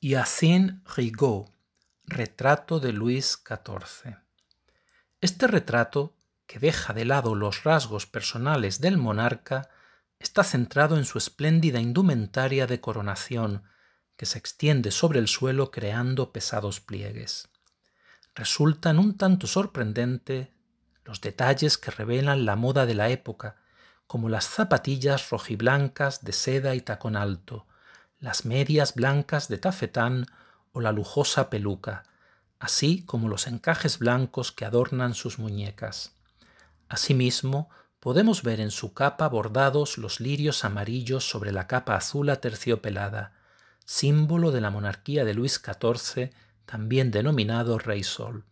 y Rigaud, retrato de Luis XIV. Este retrato, que deja de lado los rasgos personales del monarca, está centrado en su espléndida indumentaria de coronación, que se extiende sobre el suelo creando pesados pliegues. Resultan un tanto sorprendente los detalles que revelan la moda de la época, como las zapatillas rojiblancas de seda y tacón alto, las medias blancas de tafetán o la lujosa peluca, así como los encajes blancos que adornan sus muñecas. Asimismo, podemos ver en su capa bordados los lirios amarillos sobre la capa azul aterciopelada, símbolo de la monarquía de Luis XIV, también denominado Rey Sol.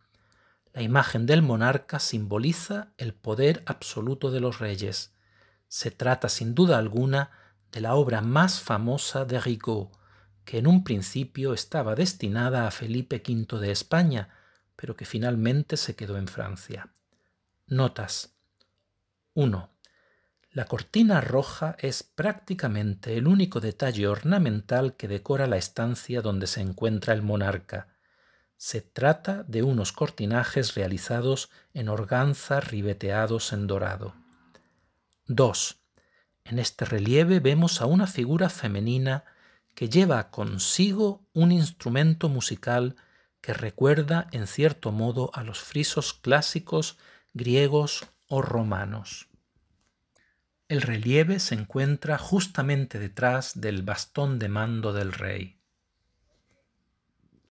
La imagen del monarca simboliza el poder absoluto de los reyes. Se trata sin duda alguna de la obra más famosa de Rigaud, que en un principio estaba destinada a Felipe V de España, pero que finalmente se quedó en Francia. Notas 1. La cortina roja es prácticamente el único detalle ornamental que decora la estancia donde se encuentra el monarca. Se trata de unos cortinajes realizados en organza ribeteados en dorado. 2. En este relieve vemos a una figura femenina que lleva consigo un instrumento musical que recuerda en cierto modo a los frisos clásicos griegos o romanos. El relieve se encuentra justamente detrás del bastón de mando del rey.